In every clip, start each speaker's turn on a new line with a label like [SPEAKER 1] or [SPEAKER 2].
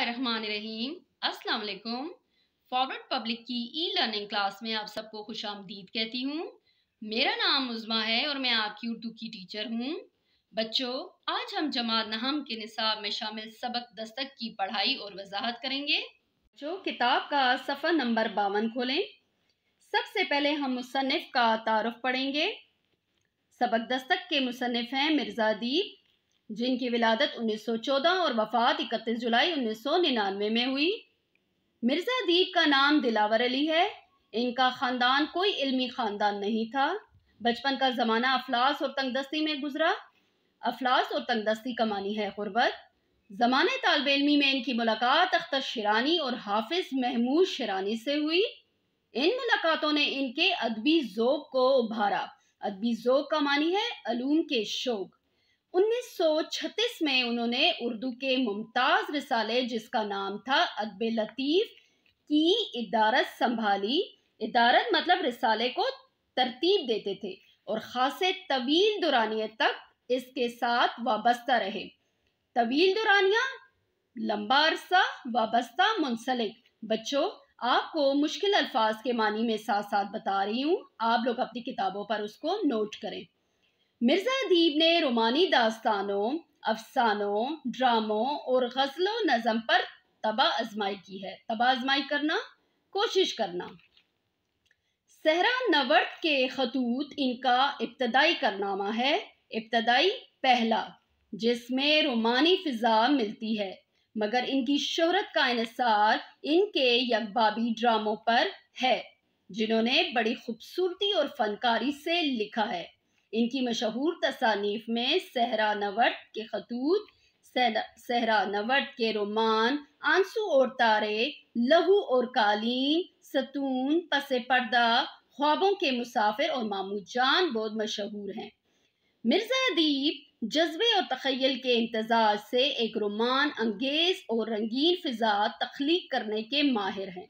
[SPEAKER 1] अस्सलाम वालेकुम forward public की ई लर्निंग क्लास में आप सबको खुश आमदीद कहती हूँ मेरा नाम उज़मा है और मैं आपकी उर्दू की टीचर हूँ बच्चों आज हम जमात नहम के निसाब में शामिल सबक दस्तक की पढ़ाई और वजाहत करेंगे जो किताब का सफ़र नंबर बावन खोलें सबसे पहले हम मुसनफ़ का तारफ़ पढ़ेंगे सबक दस्तक के मुसनफ़ हैं मिर्ज़ा दीप जिनकी विलादत 1914 और वफात 31 जुलाई 1999 में हुई मिर्ज़ा दीप का नाम दिलावर अली है इनका ख़ानदान कोई इल्मी ख़ानदान नहीं था बचपन का ज़माना अफलास और तंगदस्ती में गुजरा अफलास और तंगदस्ती का मानी है गुरबत ज़माने तालब इलमी में इनकी मुलाकात अख्तर शिरानी और हाफिज महमूद शिरानी से हुई इन मुलाकातों ने इनके अदबी ज़ोक को उभारा अदबी ज़ोक का मानी है अलूम के शोक 1936 में उन्होंने उर्दू के मुमताज़ रिसाले जिसका नाम था अदब लतीफ़ की इदारत संभाली इदारत मतलब रिसाले को तरतीब देते थे और ख़ास तवील दुरानिया तक इसके साथ वाबस्ता रहे तवील दुरानिया लंबा अरसा वाबस्ता मुंसलिक बच्चों आपको मुश्किल अल्फाज के मानी में साथ साथ बता रही हूँ आप लोग अपनी किताबों पर उसको नोट करें मिर्जा अदीब ने रोमानी दास्तानों अफसानों ड्रामों और गज़लो नज़म पर तबा आजमाई की है तबा आजमाई करना कोशिश करना सहरा नवर्त के खतूत इनका इब्तदाई करनामा है इब्तदाई पहला जिसमें रोमानी फिजा मिलती है मगर इनकी शोहरत का इसार इनके यकबाबी ड्रामों पर है जिन्होंने बड़ी खूबसूरती और फनकारी से लिखा है इनकी मशहूर तसानीफ में सहरा नवर्द के खतूत सहरा नवर्द के रोमान आंसू और तारे लहू और कालीन सतून पसे पर्दा ख्वाबों के मुसाफिर और मामू जान बहुत मशहूर हैं मिर्जा अदीब जज्बे और तखयल के इम्तजाज से एक रोमान अंगेज और रंगीन फिजा तख्लीक करने के माहिर हैं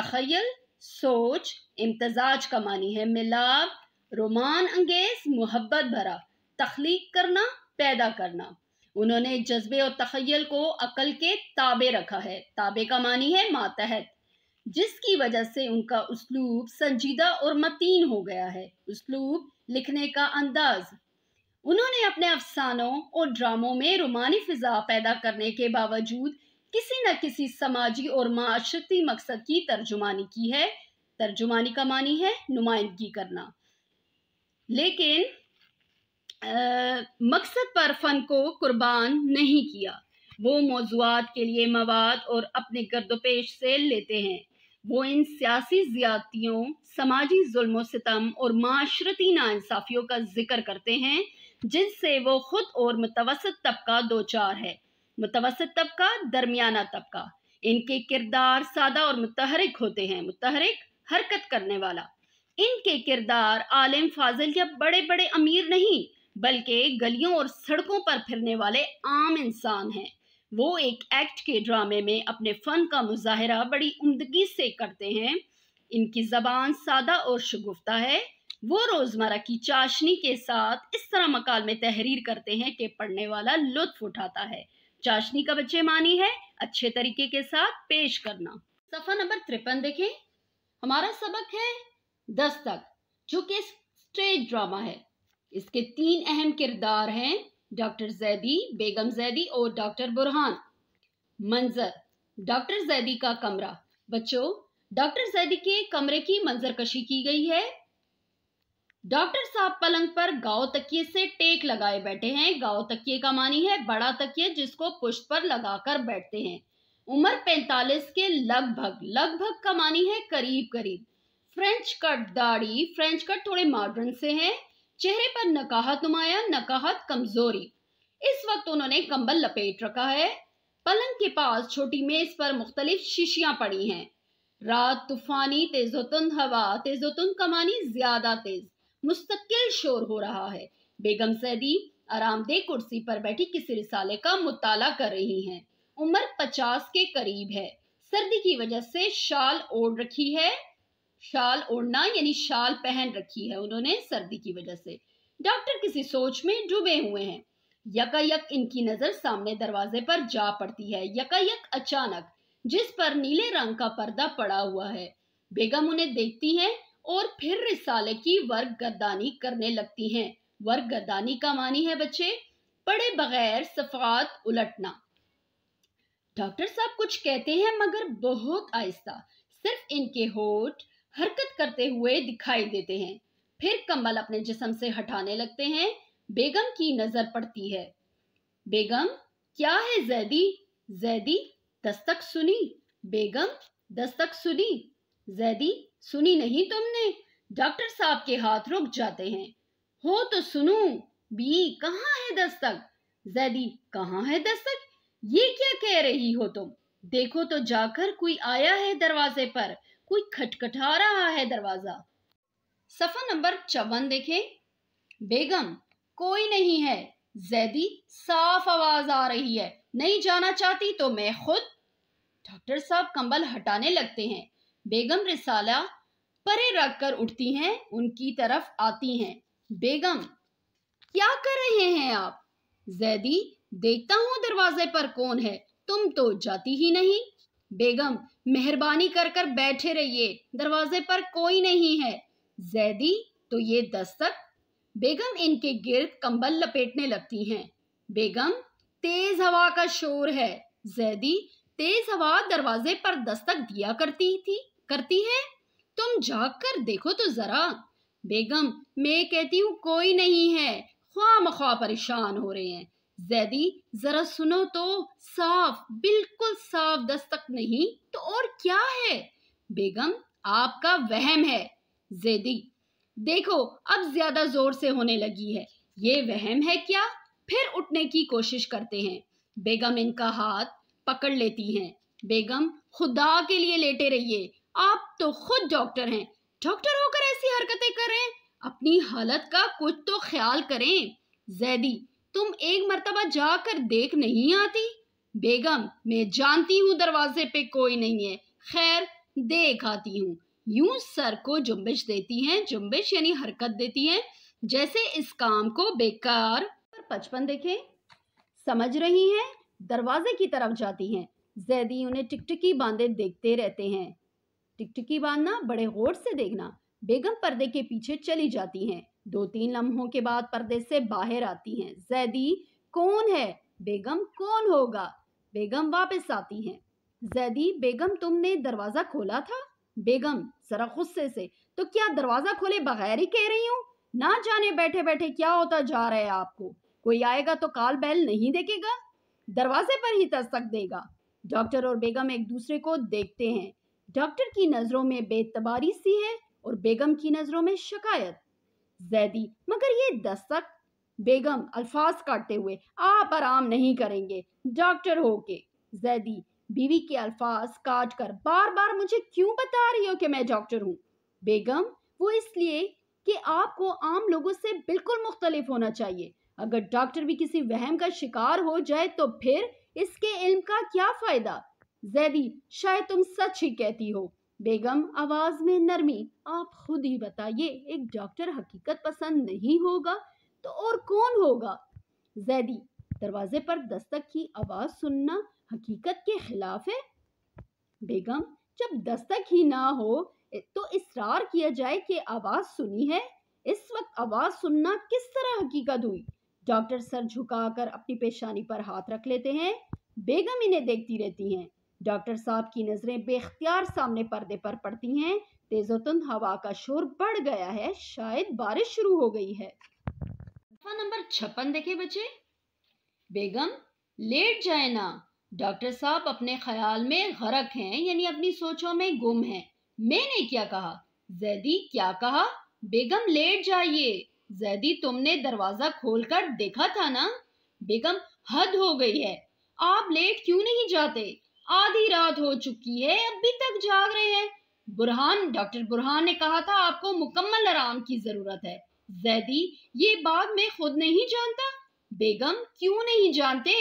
[SPEAKER 1] तखयल सोच इम्तजाज का मानी है मिलाप रोमान अंगेज मोहब्बत भरा तख्लीक करना पैदा करना उन्होंने जज्बे और तखयल को अकल के ताबे रखा है ताबे का मानी है मातहत जिसकी वजह से उनका उसलूब संजीदा और मतीन हो गया है उसलूब लिखने का अंदाज उन्होंने अपने अफसानों और ड्रामों में रोमानी फिजा पैदा करने के बावजूद किसी न किसी समाजी और माशरती मकसद की तर्जुमानी की है तर्जुमानी का मानी है नुमाइंदगी करना लेकिन आ, मकसद पर फ़न को कुर्बान नहीं किया वो मौजूद के लिए मवाद और अपने गर्दोपेश से लेते हैं वो इन सियासी ज्यादतियों समाजी जुल्म सितम और माशरती नासाफियों का जिक्र करते हैं जिनसे वो खुद और मुतवसत तबका दो चार है मुतवसत तबका दरमियाना तबका इनके किरदार सादा और मुतहरक होते हैं मुतहरक हरकत करने वाला इनके किरदार आलिम फाजिल या बड़े बड़े अमीर नहीं बल्कि गलियों और सड़कों पर फिरने वाले आम इंसान हैं वो एक एक्ट के ड्रामे में अपने फ़न का मुजाहरा बड़ी उमदगी से करते हैं इनकी ज़बान सादा और शगुफ्ता है वो रोज़मर्रा की चाशनी के साथ इस तरह मकाल में तहरीर करते हैं कि पढ़ने वाला लुत्फ उठाता है चाशनी का बच्चे मानी है अच्छे तरीके के साथ पेश करना सफ़ा नंबर तिरपन देखें हमारा सबक है तक जो कि स्टेज ड्रामा है इसके तीन अहम किरदार हैं डॉक्टर जैदी बेगम जैदी और डॉक्टर बुरहान मंजर डॉक्टर जैदी का कमरा बच्चों डॉक्टर जैदी के कमरे की मंजर कशी की गई है डॉक्टर साहब पलंग पर गाँव तकिए से टेक लगाए बैठे हैं गाँव तकिए का मानी है बड़ा तकिए जिसको पुष्ट पर लगाकर बैठते हैं उम्र 45 के लगभग लगभग का मानी है करीब करीब फ्रेंच कट दाढ़ी फ्रेंच कट थोड़े मॉडर्न से हैं चेहरे पर नकाहत नुमाया नकाहत कमजोरी इस वक्त उन्होंने कंबल लपेट रखा है पलंग के पास छोटी मेज पर मुख्तलिफ शीशियां पड़ी हैं रात तूफानी तेजोतुन हवा तेजोतुन कमानी ज्यादा तेज मुस्तकिल शोर हो रहा है बेगम सैदी आरामदेह कुर्सी पर बैठी किसी रिसाले का मुताला कर रही हैं उम्र पचास के करीब है सर्दी की वजह से शाल ओढ़ रखी है शाल ओढ़ना यानी शाल पहन रखी है उन्होंने सर्दी की वजह से डॉक्टर किसी सोच में डूबे हुए हैं यकायक इनकी नजर सामने दरवाजे पर जा पड़ती है यकायक अचानक जिस पर नीले रंग का पर्दा पड़ा हुआ है बेगम उन्हें देखती हैं और फिर रिसाले की वर्ग गर्दानी करने लगती हैं वर्ग गर्दानी का मानी है बच्चे पढ़े बगैर सफात उलटना डॉक्टर साहब कुछ कहते हैं मगर बहुत आहिस्ता सिर्फ इनके होठ हरकत करते हुए दिखाई देते हैं फिर कम्बल अपने जिसम से हटाने लगते हैं बेगम की नजर पड़ती है बेगम क्या है जैदी जैदी दस्तक सुनी बेगम दस्तक सुनी जैदी सुनी नहीं तुमने डॉक्टर साहब के हाथ रुक जाते हैं हो तो सुनू बी कहाँ है दस्तक जैदी कहाँ है दस्तक ये क्या कह रही हो तुम देखो तो जाकर कोई आया है दरवाजे पर कोई खटखटा रहा है दरवाजा सफा नंबर चौवन देखे बेगम कोई नहीं है जैदी साफ आवाज आ रही है नहीं जाना चाहती तो मैं खुद डॉक्टर साहब कंबल हटाने लगते हैं बेगम रिसाला परे रख कर उठती हैं उनकी तरफ आती हैं बेगम क्या कर रहे हैं आप जैदी देखता हूँ दरवाजे पर कौन है तुम तो जाती ही नहीं बेगम मेहरबानी कर कर बैठे रहिए दरवाजे पर कोई नहीं है जैदी तो ये दस्तक बेगम इनके गिर्द कंबल लपेटने लगती हैं बेगम तेज हवा का शोर है जैदी तेज हवा दरवाजे पर दस्तक दिया करती थी करती है तुम जाग कर देखो तो जरा बेगम मैं कहती हूँ कोई नहीं है ख्वा ख्वा परेशान हो रहे हैं जैदी जरा सुनो तो साफ बिल्कुल साफ दस्तक नहीं तो और क्या है बेगम आपका वहम है जैदी देखो अब ज्यादा जोर से होने लगी है ये वहम है क्या फिर उठने की कोशिश करते हैं बेगम इनका हाथ पकड़ लेती हैं बेगम खुदा के लिए लेटे रहिए आप तो खुद डॉक्टर हैं डॉक्टर होकर ऐसी हरकतें करें अपनी हालत का कुछ तो ख्याल करें जैदी तुम एक मरतबा जाकर देख नहीं आती बेगम मैं जानती हूँ दरवाजे पे कोई नहीं है खैर देख आती हूँ यूं सर को जुम्बिश देती हैं जुम्बिश यानी हरकत देती हैं जैसे इस काम को बेकार पचपन देखें समझ रही हैं दरवाजे की तरफ जाती हैं जैदी उन्हें टिकटिकी बांधे देखते रहते हैं टिकटिकी बांधना बड़े गौर से देखना बेगम पर्दे के पीछे चली जाती हैं दो तीन लम्हों के बाद पर्दे से बाहर आती हैं जैदी कौन है बेगम कौन होगा बेगम वापस आती हैं जैदी बेगम तुमने दरवाज़ा खोला था बेगम जरा गुस्से से तो क्या दरवाज़ा खोले बगैर ही कह रही हूँ ना जाने बैठे बैठे क्या होता जा रहा है आपको कोई आएगा तो काल बैल नहीं देखेगा दरवाजे पर ही दस्तक देगा डॉक्टर और बेगम एक दूसरे को देखते हैं डॉक्टर की नज़रों में बेतबारी सी है और बेगम की नज़रों में शिकायत जैदी मगर ये दस्तक बेगम अल्फाज काटते हुए आप आराम नहीं करेंगे डॉक्टर होके जैदी बीवी के अल्फाज काट कर बार बार मुझे क्यों बता रही हो कि मैं डॉक्टर हूँ बेगम वो इसलिए कि आपको आम लोगों से बिल्कुल मुख्तलिफ होना चाहिए अगर डॉक्टर भी किसी वहम का शिकार हो जाए तो फिर इसके इल्म का क्या फ़ायदा जैदी शायद तुम सच ही कहती हो बेगम आवाज में नरमी आप खुद ही बताइए एक डॉक्टर हकीकत पसंद नहीं होगा तो और कौन होगा जैदी दरवाजे पर दस्तक की आवाज सुनना हकीकत के खिलाफ है बेगम जब दस्तक ही ना हो तो इसरार किया जाए कि आवाज सुनी है इस वक्त आवाज सुनना किस तरह हकीकत हुई डॉक्टर सर झुकाकर अपनी पेशानी पर हाथ रख लेते हैं बेगम इन्हें देखती रहती हैं डॉक्टर साहब की नज़रें बेख्तियार सामने पर्दे पर पड़ती हैं तेजोतुंद हवा का शोर बढ़ गया है शायद बारिश शुरू हो गई है दफा नंबर छप्पन देखे बच्चे बेगम लेट जाए ना डॉक्टर साहब अपने ख्याल में गरक हैं यानी अपनी सोचों में गुम हैं मैंने क्या कहा जैदी क्या कहा बेगम लेट जाइए जैदी तुमने दरवाजा खोलकर देखा था ना बेगम हद हो गई है आप लेट क्यों नहीं जाते आधी रात हो चुकी है अभी तक जाग रहे हैं बुरहान डॉक्टर बुरहान ने कहा था आपको मुकम्मल आराम की जरूरत है जैदी ये बात मैं खुद नहीं जानता बेगम क्यों नहीं जानते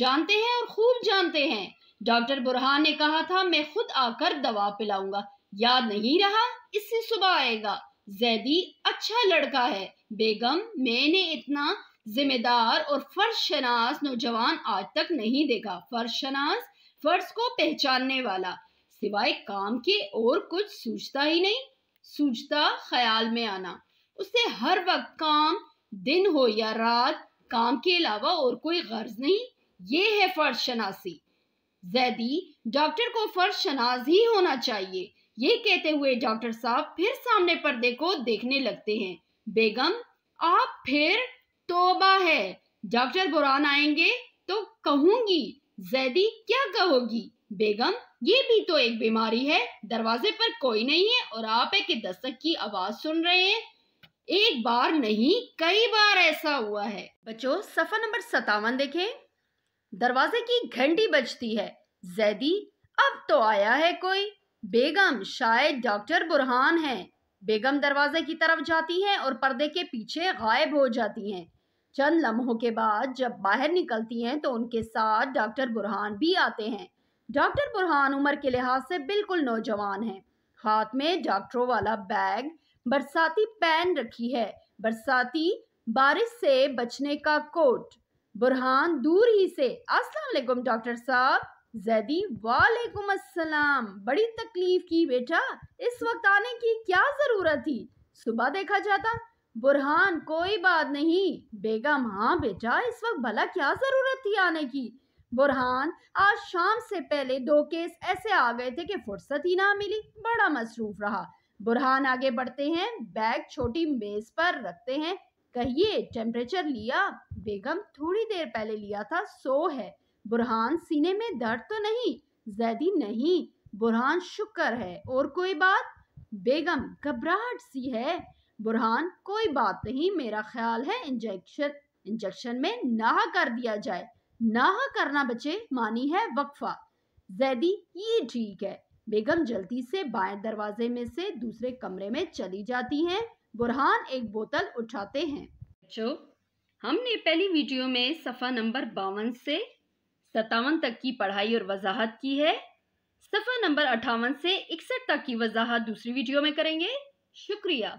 [SPEAKER 1] जानते हैं और खूब जानते हैं डॉक्टर बुरहान ने कहा था मैं खुद आकर दवा पिलाऊंगा याद नहीं रहा इससे सुबह आएगा जैदी अच्छा लड़का है बेगम मैंने इतना जिम्मेदार और फर्शनाज नौजवान आज तक नहीं देखा फर्शनाज फर्ज को पहचानने वाला सिवाय काम के और कुछ सूझता ही नहीं सूझता ख्याल में आना उससे हर वक्त काम दिन हो या रात काम के अलावा और कोई गर्ज नहीं ये है फर्ज शनासी जैदी डॉक्टर को फर्ज शनाज ही होना चाहिए ये कहते हुए डॉक्टर साहब फिर सामने पर्दे को देखने लगते हैं बेगम आप फिर तोबा है डॉक्टर बुरान आएंगे तो कहूंगी जैदी क्या कहोगी बेगम ये भी तो एक बीमारी है दरवाजे पर कोई नहीं है और आप एक दस्तक की आवाज सुन रहे हैं एक बार नहीं कई बार ऐसा हुआ है बच्चों सफा नंबर सतावन देखें दरवाजे की घंटी बजती है जैदी अब तो आया है कोई बेगम शायद डॉक्टर बुरहान है बेगम दरवाजे की तरफ जाती है और पर्दे के पीछे गायब हो जाती हैं चंद लम्हों के बाद जब बाहर निकलती हैं तो उनके साथ डॉक्टर बुरहान भी आते हैं डॉक्टर बुरहान उम्र के लिहाज से बिल्कुल नौजवान हैं हाथ में डॉक्टरों वाला बैग बरसाती पैन रखी है बरसाती बारिश से बचने का कोट बुरहान दूर ही से अस्सलाम वालेकुम डॉक्टर साहब जैदी वालेकुम अस्सलाम बड़ी तकलीफ की बेटा इस वक्त आने की क्या ज़रूरत थी सुबह देखा जाता बुरहान कोई बात नहीं बेगम हाँ बेटा इस वक्त भला क्या ज़रूरत थी आने की बुरहान आज शाम से पहले दो केस ऐसे आ गए थे कि फुर्सत ही ना मिली बड़ा मसरूफ रहा बुरहान आगे बढ़ते हैं बैग छोटी मेज पर रखते हैं कहिए टेम्परेचर लिया बेगम थोड़ी देर पहले लिया था सो है बुरहान सीने में दर्द तो नहीं जैदी नहीं बुरहान शुक्र है और कोई बात बेगम घबराहट सी है बुरहान कोई बात नहीं मेरा ख्याल है इंजेक्शन इंजेक्शन में नाह कर दिया जाए नाह करना बचे मानी है वक्फा जैदी ये ठीक है बेगम जल्दी से बाएं दरवाजे में से दूसरे कमरे में चली जाती हैं बुरहान एक बोतल उठाते हैं बच्चों हमने पहली वीडियो में सफ़ा नंबर बावन से सतावन तक की पढ़ाई और वजाहत की है सफ़ा नंबर अठावन से इकसठ तक की वजाहत दूसरी वीडियो में करेंगे शुक्रिया